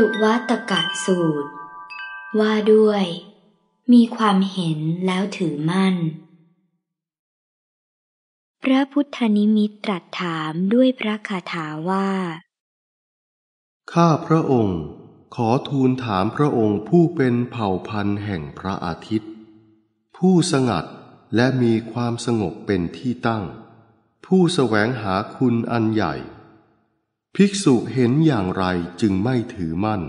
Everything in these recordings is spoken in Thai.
ตุวัตกะสูตร ว่าด้วย มีความเห็นแล้วถือมั่น พระพุทธนิมิตตรัสถามด้วยพระคาถาว่า ข้าพระองค์ขอทูลถามพระองค์ผู้เป็นเผ่าพันธ์แห่งพระอาทิตย์ ผู้สงัดและมีความสงบเป็นที่ตั้ง ผู้สแสวงหาคุณอันใหญ่ภิกษุเห็นอย่างไรจึงไม่ถือมั่น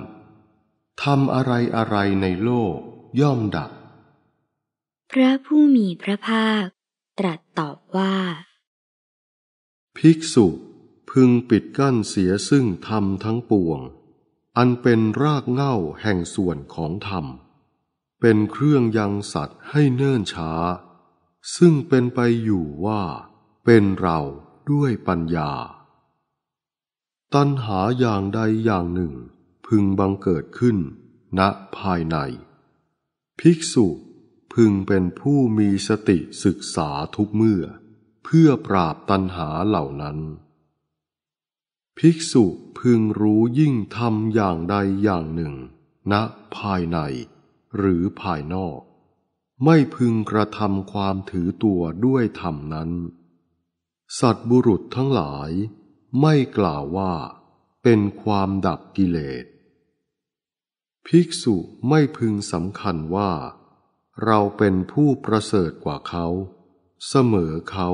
ทำอะไรอะไรในโลกย่อมดับพระผู้มีพระภาคตรัสตอบว่า ภิกษุพึงปิดกั้นเสียซึ่งธรรมทั้งปวง อันเป็นรากเหง้าแห่งส่วนของธรรม เป็นเครื่องยังสัตว์ให้เนิ่นช้า ซึ่งเป็นไปอยู่ว่า เป็นเราด้วยปัญญาตัณหาอย่างใดอย่างหนึ่ง พึงบังเกิดขึ้น ณภายใน ภิกษุพึงเป็นผู้มีสติศึกษาทุกเมื่อ เพื่อปราบตัณหาเหล่านั้น ภิกษุพึงรู้ยิ่งทำอย่างใดอย่างหนึ่ง ณภายในหรือภายนอก ไม่พึงกระทำความถือตัวด้วยธรรมนั้น สัตบุรุษทั้งหลายไม่กล่าวว่าเป็นความดับกิเลส ภิกษุไม่พึงสำคัญว่า เราเป็นผู้ประเสริฐกว่าเขา เสมอเขา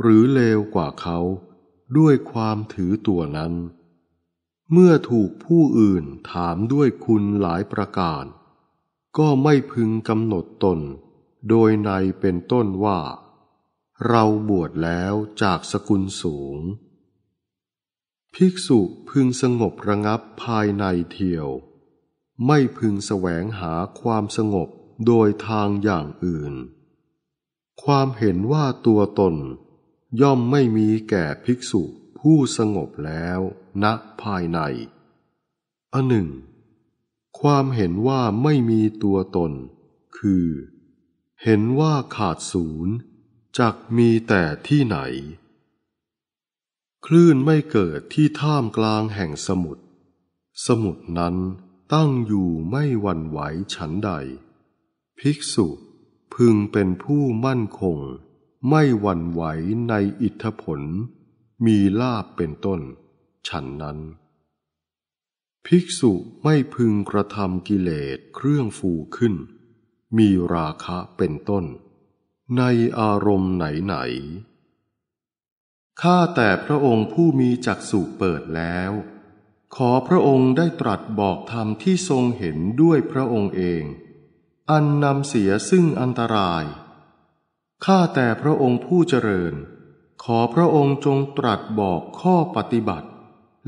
หรือเลวกว่าเขา ด้วยความถือตัวนั้น เมื่อถูกผู้อื่นถามด้วยคุณหลายประการ ก็ไม่พึงกำหนดตน โดยในเป็นต้นว่า เราบวชแล้วจากสกุลสูงภิกษุพึงสงบระงับภายในเทียว ไม่พึงแสวงหาความสงบโดยทางอย่างอื่น ความเห็นว่าตัวตนย่อมไม่มีแก่ภิกษุผู้สงบแล้วณนะภายในอันหนึ่ง ความเห็นว่าไม่มีตัวตน คือ เห็นว่าขาดศูนย์จากมีแต่ที่ไหนคลื่นไม่เกิดที่ท่ามกลางแห่งสมุทร สมุทรนั้นตั้งอยู่ไม่หวั่นไหวฉันใด ภิกษุพึงเป็นผู้มั่นคง ไม่หวั่นไหวในอิทธผล มีลาบเป็นต้น ฉันนั้น ภิกษุไม่พึงกระทำกิเลสเครื่องฟูขึ้น มีราคะเป็นต้น ในอารมณ์ไหนไหนข้าแต่พระองค์ผู้มีจักษุเปิดแล้ว ขอพระองค์ได้ตรัสบอกธรรมที่ทรงเห็นด้วยพระองค์เอง อันนำเสียซึ่งอันตรายข้าแต่พระองค์ผู้เจริญ ขอพระองค์จงตรัสบอกข้อปฏิบัติ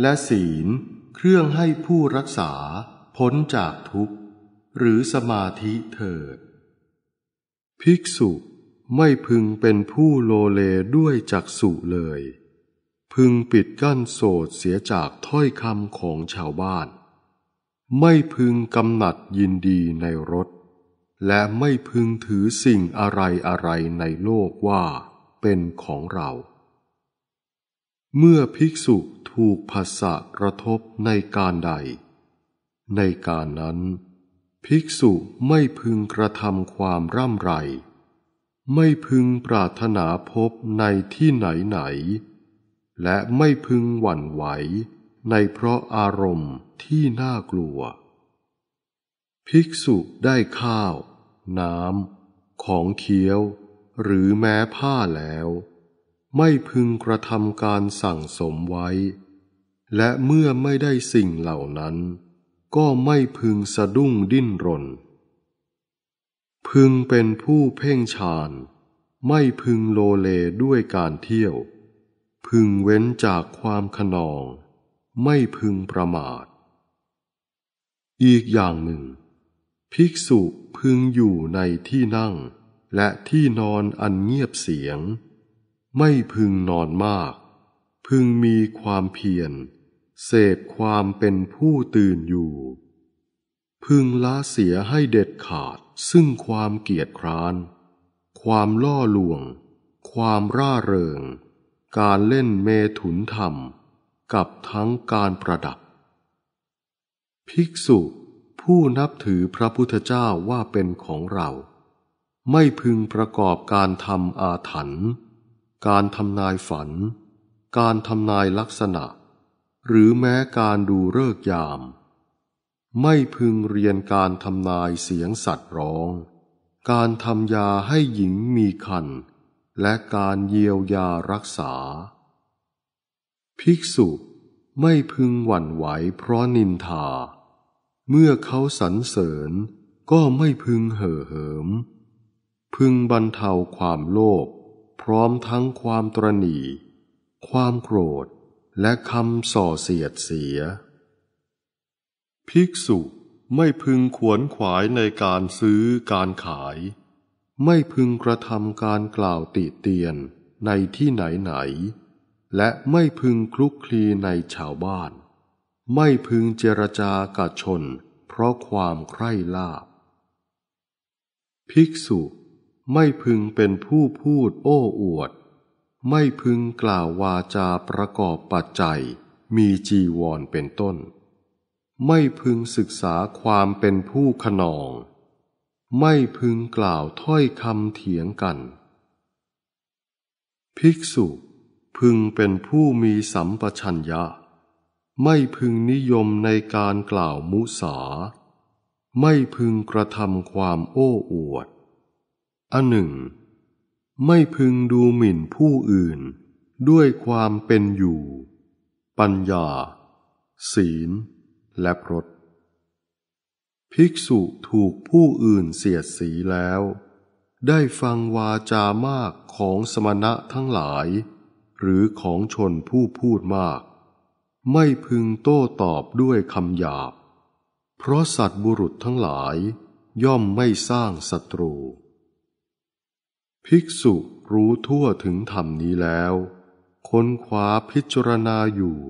และศีลเครื่องให้ผู้รักษาพ้นจากทุกข์หรือสมาธิเถิด ภิกษุไม่พึงเป็นผู้โลเลด้วยจักสุเลย พึงปิดกั้นโสดเสียจากถ้อยคำของชาวบ้าน ไม่พึงกำหนัดยินดีในรถ และไม่พึงถือสิ่งอะไรอะไรในโลกว่าเป็นของเรา เมื่อภิกษุถูกภาษะกระทบในการใด ในการนั้น ภิกษุไม่พึงกระทำความร่ำไรไม่พึงปรารถนาพบในที่ไหนไหน และไม่พึงหวั่นไหว ในเพราะอารมณ์ที่น่ากลัว ภิกษุได้ข้าว น้ำ ของเคี้ยว หรือแม้ผ้าแล้ว ไม่พึงกระทำการสั่งสมไว้ และเมื่อไม่ได้สิ่งเหล่านั้น ก็ไม่พึงสะดุ้งดิ้นรนพึงเป็นผู้เพ่งฌาน ไม่พึงโลเลด้วยการเที่ยว พึงเว้นจากความขนอง ไม่พึงประมาท อีกอย่างหนึ่ง ภิกษุพึงอยู่ในที่นั่ง และที่นอนอันเงียบเสียง ไม่พึงนอนมาก พึงมีความเพียรเสพความเป็นผู้ตื่นอยู่พึงละเสียให้เด็ดขาดซึ่งความเกียดคร้าน ความล่อลวง ความร่าเริง การเล่นเมถุนธรรมกับทั้งการประดับ ภิกษุผู้นับถือพระพุทธเจ้าว่าเป็นของเรา ไม่พึงประกอบการทำอาถรรพ์การทำนายฝัน การทำนายลักษณะ หรือแม้การดูเริกยามไม่พึงเรียนการทำนายเสียงสัตว์ร้อง การทำยาให้หญิงมีคัน และการเยียวยารักษา ภิกษุไม่พึงหวั่นไหว เพราะนินทา เมื่อเขาสรรเสริญก็ไม่พึงเห่อเหิม พึงบรรเทาความโลภพร้อมทั้งความตรณีความโกรธและคำส่อเสียดเสียภิกษุไม่พึงขวนขวายในการซื้อการขาย ไม่พึงกระทำการกล่าวติเตียนในที่ไหนไหน และไม่พึงคลุกคลีในชาวบ้าน ไม่พึงเจรจากับชน เพราะความใคร่ลาบภิกษุไม่พึงเป็นผู้พูดโอ้อวด ไม่พึงกล่าววาจาประกอบปัจจัย มีจีวรเป็นต้นไม่พึงศึกษาความเป็นผู้ขนอง ไม่พึงกล่าวถ้อยคำเถียงกัน ภิกษุพึงเป็นผู้มีสัมปชัญญะ ไม่พึงนิยมในการกล่าวมุสา ไม่พึงกระทำความโอ้อวดอันหนึ่ง ไม่พึงดูหมิ่นผู้อื่น ด้วยความเป็นอยู่ ปัญญาศีลและพรตภิกษุถูกผู้อื่นเสียดสีแล้ว ได้ฟังวาจามากของสมณะทั้งหลาย หรือของชนผู้พูดมาก ไม่พึงโต้ตอบด้วยคำหยาบ เพราะสัตบุรุษทั้งหลาย ย่อมไม่สร้างศัตรู ภิกษุรู้ทั่วถึงธรรมนี้แล้ว ค้นคว้าพิจารณาอยู่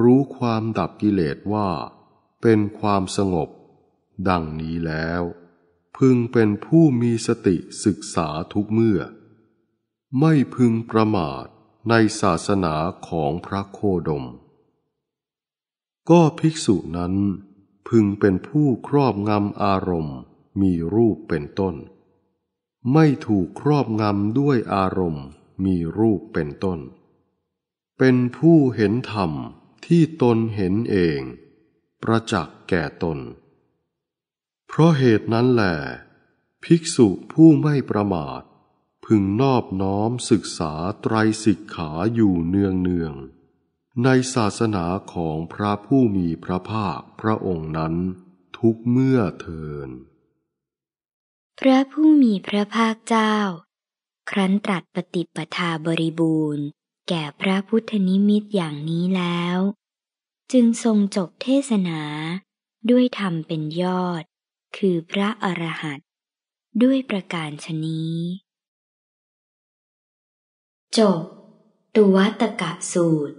รู้ความดับกิเลสว่า เป็นความสงบ ดังนี้แล้ว พึงเป็นผู้มีสติศึกษาทุกเมื่อ ไม่พึงประมาทในศาสนาของพระโคดม ก็ภิกษุนั้นพึงเป็นผู้ครอบงำอารมณ์มีรูปเป็นต้น ไม่ถูกครอบงำด้วยอารมณ์มีรูปเป็นต้น เป็นผู้เห็นธรรมที่ตนเห็นเอง ประจักษ์แก่ตน เพราะเหตุนั้นแหลภิกษุผู้ไม่ประมาท พึงนอบน้อมศึกษาไตรสิกขาอยู่เนืองเนือง ในศาสนาของพระผู้มีพระภาคพระองค์นั้น ทุกเมื่อเทิน พระผู้มีพระภาคเจ้า ครั้นตรัสปฏิปทาบริบูรณ์แก่พระพุทธนิมิตอย่างนี้แล้ว จึงทรงจบเทศนาด้วยธรรมเป็นยอด คือพระอรหันต์ด้วยประการชนี้จบตัวตกะสูตร